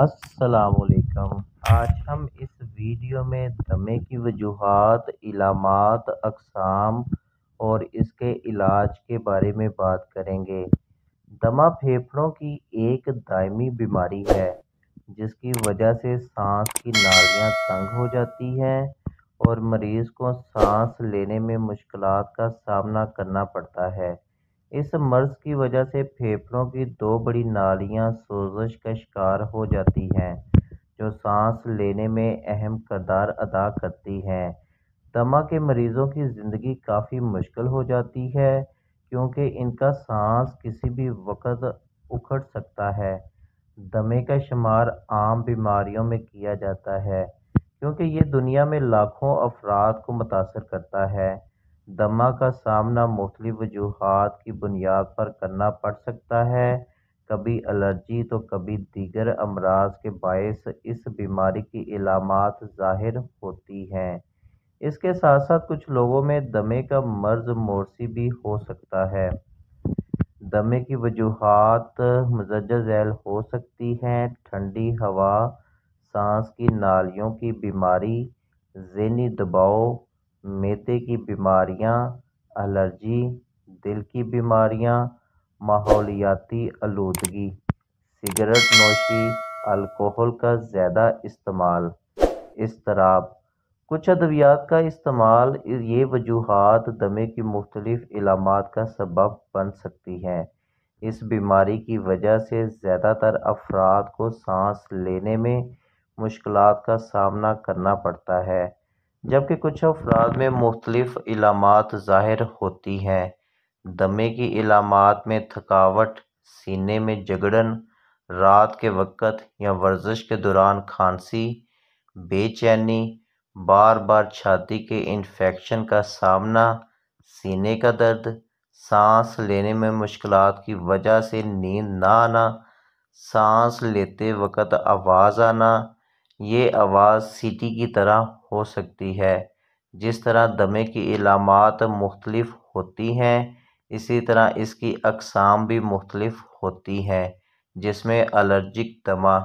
अस्सलाम आज हम इस वीडियो में दमे की वजूहत इलामत अकसाम और इसके इलाज के बारे में बात करेंगे दमा फेफड़ों की एक दायमी बीमारी है जिसकी वजह से सांस की नालियां तंग हो जाती हैं और मरीज़ को सांस लेने में मुश्किल का सामना करना पड़ता है इस मर्ज की वजह से फेफड़ों की दो बड़ी नालियाँ सोजश का शिकार हो जाती हैं जो सांस लेने में अहम करदार अदा करती हैं दमा के मरीज़ों की ज़िंदगी काफ़ी मुश्किल हो जाती है क्योंकि इनका सांस किसी भी वक्त उखड़ सकता है दमे का शुमार आम बीमारियों में किया जाता है क्योंकि ये दुनिया में लाखों अफराद को मुतासर करता है दमा का सामना मुख्तलि वजूहत की बुनियाद पर करना पड़ सकता है कभी एलर्जी तो कभी दीगर अमराज के बायस इस बीमारी की इलामत ज़ाहिर होती हैं इसके साथ साथ कुछ लोगों में दमे का मर्ज मोरसी भी हो सकता है दमे की वजूहत मजज झैल हो सकती हैं ठंडी हवा सांस की नालियों की बीमारी जहनी दबाव मेदे की बीमारियाँ एलर्जी दिल की बीमारियाँ माहौलियाती आलूदगी सिगरेट नोशी अल्कोहल का ज़्यादा इस्तेमाल इसतराब कुछ अद्वियात का इस्तेमाल ये वजूहत दमे की मुख्तलिफ़ इलामात का सबब बन सकती हैं इस बीमारी की वजह से ज़्यादातर अफराद को सांस लेने में मुश्किल का सामना करना पड़ता है जबकि कुछ अफराद में मुख्तलिफ़ इलामात ज़ाहिर होती हैं दमे की इलामात में थकावट सीने में जगड़न रात के वक़्त या वर्जिश के दौरान खांसी बेचैनी बार बार छाती के इन्फेक्शन का सामना सीने का दर्द सांस लेने में मुश्किल की वजह से नींद ना आना सांस लेते वक्त आवाज़ आना ये आवाज़ सीटी की तरह हो सकती है जिस तरह दमे की इलामत मुख्तलफ़ होती हैं इसी तरह इसकी अकसाम भी मुख्तलफ़ होती हैं जिसमें अलर्जिक दमा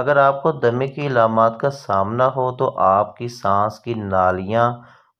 अगर आपको दमे की इलामत का सामना हो तो आपकी सांस की नालियाँ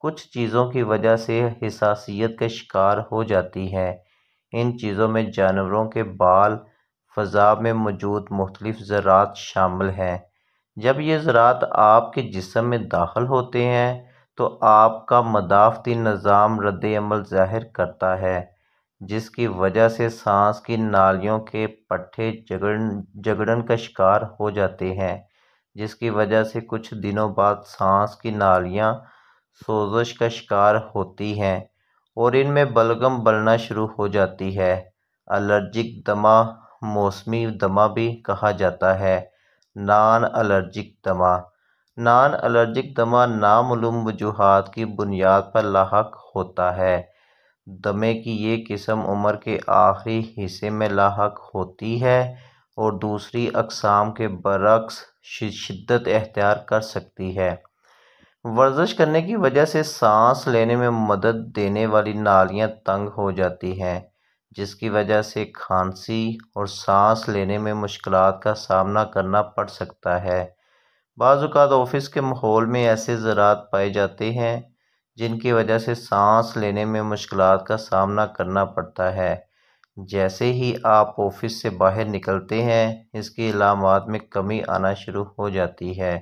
कुछ चीज़ों की वजह से हिसासीत का शिकार हो जाती हैं इन चीज़ों में जानवरों के बाल फ़जा में मौजूद मुख्तलिफ़ ज़रात शामिल हैं जब ये ज़रात आपके जिसम में दाखिल होते हैं तो आपका मदाफ़ती निज़ाम रद्द अमल ज़ाहिर करता है जिसकी वजह से सांस की नालियों के पट्ठे जगड़न जगड़न का शिकार हो जाते हैं जिसकी वजह से कुछ दिनों बाद सांस की नालियाँ सोजश का शिकार होती हैं और इनमें बलगम बलना शुरू हो जाती है अलर्जिक दमा मौसमी दमा भी कहा जाता है नान अलर्जिक दमा नान अलर्जिक दमा नामूम वजूहत की बुनियाद पर लाक होता है दमे की ये किस्म उम्र के आखिरी हिस्से में लाक होती है और दूसरी अकसाम के बरक्स शिद्दत अख्तियार कर सकती है वर्जिश करने की वजह से सांस लेने में मदद देने वाली नालियाँ तंग हो जाती हैं जिसकी वजह से खांसी और सांस लेने में मुश्किल का सामना करना पड़ सकता है बाज़ात ऑफिस के माहौल में ऐसे ज़रात पाए जाते हैं जिनकी वजह से सांस लेने में मुश्किल का सामना करना पड़ता है जैसे ही आप ऑफिस से बाहर निकलते हैं इसकी इलामत में कमी आना शुरू हो जाती है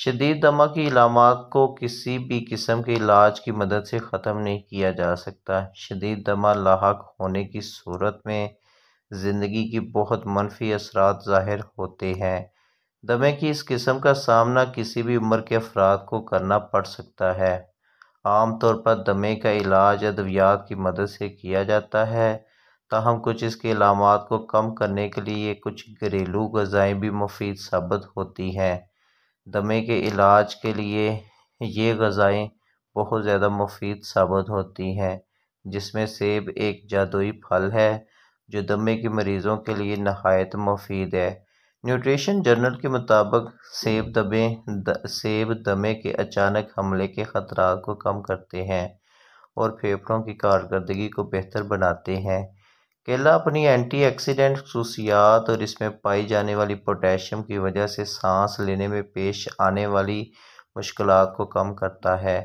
शदीद दमा की इलामत को किसी भी किस्म के इलाज की मदद से ख़त्म नहीं किया जा सकता शदीद दमा लाक होने की सूरत में ज़िंदगी की बहुत मनफी असरात ज़ाहिर होते हैं दमे की इस किस्म का सामना किसी भी उम्र के अफराद को करना पड़ सकता है आम तौर पर दमे का इलाज अद्वियात की मदद से किया जाता है ताहम कुछ इसके इलामत को कम करने के लिए कुछ घरेलू गज़ाएँ भी मुफीद साबित होती हैं दमे के इलाज के लिए ये गज़ाएँ बहुत ज़्यादा मुफ़ीद साबित होती हैं जिसमें सेब एक जादुई फल है जो दमे के मरीज़ों के लिए नहायत मुफ़ीद है न्यूट्रिशन जर्नल के मुताबिक सेब दमे द, सेब दमे के अचानक हमले के ख़तरा को कम करते हैं और फेफड़ों की कारकर्दगी को बेहतर बनाते हैं केला अपनी एंटीऑक्सीडेंट खसूसियात और इसमें पाई जाने वाली पोटेशियम की वजह से सांस लेने में पेश आने वाली मुश्किल को कम करता है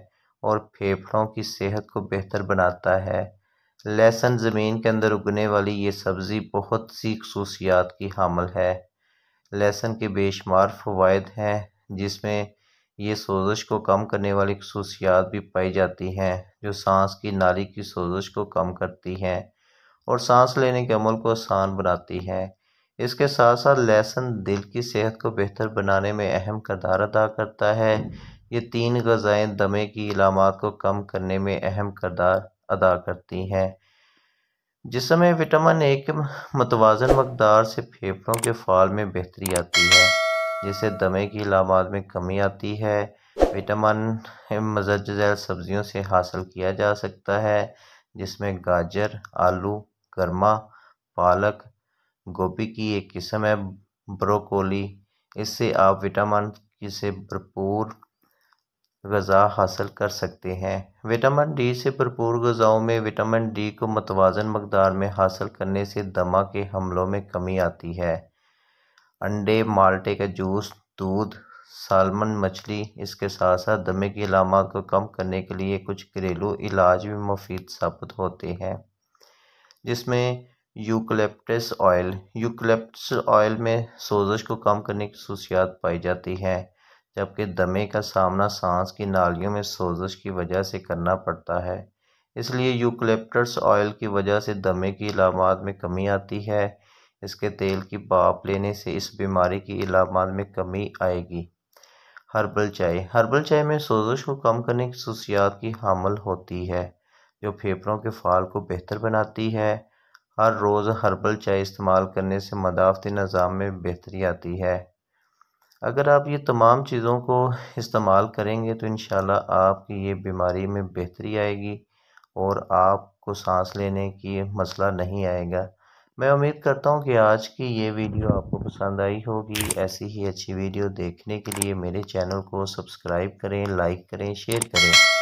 और फेफड़ों की सेहत को बेहतर बनाता है लहसुन ज़मीन के अंदर उगने वाली ये सब्ज़ी बहुत सी खसूसियात की हामल है लहसुन के बेशुमार फ़वाद हैं जिसमें ये सोजश को कम करने वाली खसूसियात भी पाई जाती हैं जो सांस की नाली की सोजश को कम करती हैं और सांस लेने के अमल को आसान बनाती है इसके साथ साथ लहसुन दिल की सेहत को बेहतर बनाने में अहम करदार अदा करता है ये तीन गज़ाएँ दमे की इलामत को कम करने में अहम करदार अदा करती हैं जिसमें विटामिन ए के मतवाजन मकदार से फेफड़ों के फाल में बेहतरी आती है जिससे दमे की इलामत में कमी आती है विटामिन मजजैल सब्जियों से हासिल किया जा सकता है जिसमें गाजर आलू गर्मा पालक गोभी की एक किस्म है ब्रोकोली इससे आप विटामिन से भरपूर गज़ा हासिल कर सकते हैं विटामिन डी से भरपूर गज़ाओं में विटामिन डी को मतवाजन मकदार में हासिल करने से दमा के हमलों में कमी आती है अंडे माल्टे का जूस दूध सालमन मछली इसके साथ साथ दमे की लामा को कम करने के लिए कुछ घरेलू इलाज भी मुफीद साबित होते हैं जिसमें यूकलेप्टस ऑयल यूकलेप्टस ऑयल में सोजश को कम करने की खसूसियात पाई जाती है जबकि दमे का सामना सांस की नालियों में सोजश की वजह से करना पड़ता है इसलिए यूकलेप्टस ऑयल की वजह से दमे की इलामत में कमी आती है इसके तेल की बाप लेने से इस बीमारी की इलामत में कमी आएगी हर्बल चाय हर्बल चाय में सोजश को कम करने की खसूसियात की हामल होती है जो फेफड़ों के फ़ाल को बेहतर बनाती है हर रोज़ हर्बल चाय इस्तेमाल करने से मदाफ़ती निज़ाम में बेहतरी आती है अगर आप ये तमाम चीज़ों को इस्तेमाल करेंगे तो इन आपकी ये बीमारी में बेहतरी आएगी और आपको सांस लेने की मसला नहीं आएगा मैं उम्मीद करता हूँ कि आज की ये वीडियो आपको पसंद आई होगी ऐसी ही अच्छी वीडियो देखने के लिए मेरे चैनल को सब्सक्राइब करें लाइक करें शेयर करें